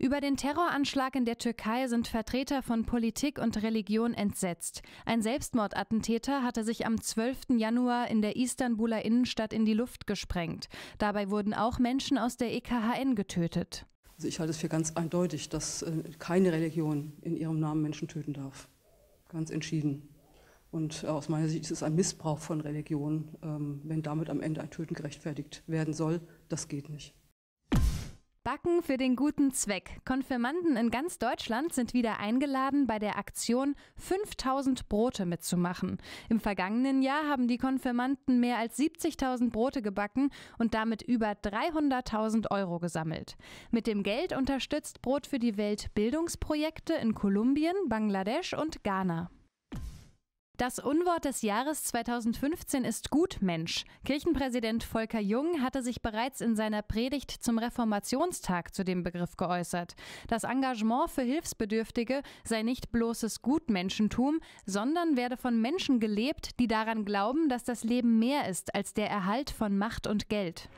Über den Terroranschlag in der Türkei sind Vertreter von Politik und Religion entsetzt. Ein Selbstmordattentäter hatte sich am 12. Januar in der Istanbuler Innenstadt in die Luft gesprengt. Dabei wurden auch Menschen aus der EKHN getötet. Also ich halte es für ganz eindeutig, dass äh, keine Religion in ihrem Namen Menschen töten darf. Ganz entschieden. Und äh, aus meiner Sicht ist es ein Missbrauch von Religion, ähm, wenn damit am Ende ein Töten gerechtfertigt werden soll. Das geht nicht. Backen für den guten Zweck. Konfirmanden in ganz Deutschland sind wieder eingeladen, bei der Aktion 5000 Brote mitzumachen. Im vergangenen Jahr haben die Konfirmanden mehr als 70.000 Brote gebacken und damit über 300.000 Euro gesammelt. Mit dem Geld unterstützt Brot für die Welt Bildungsprojekte in Kolumbien, Bangladesch und Ghana. Das Unwort des Jahres 2015 ist Gutmensch. Kirchenpräsident Volker Jung hatte sich bereits in seiner Predigt zum Reformationstag zu dem Begriff geäußert. Das Engagement für Hilfsbedürftige sei nicht bloßes Gutmenschentum, sondern werde von Menschen gelebt, die daran glauben, dass das Leben mehr ist als der Erhalt von Macht und Geld.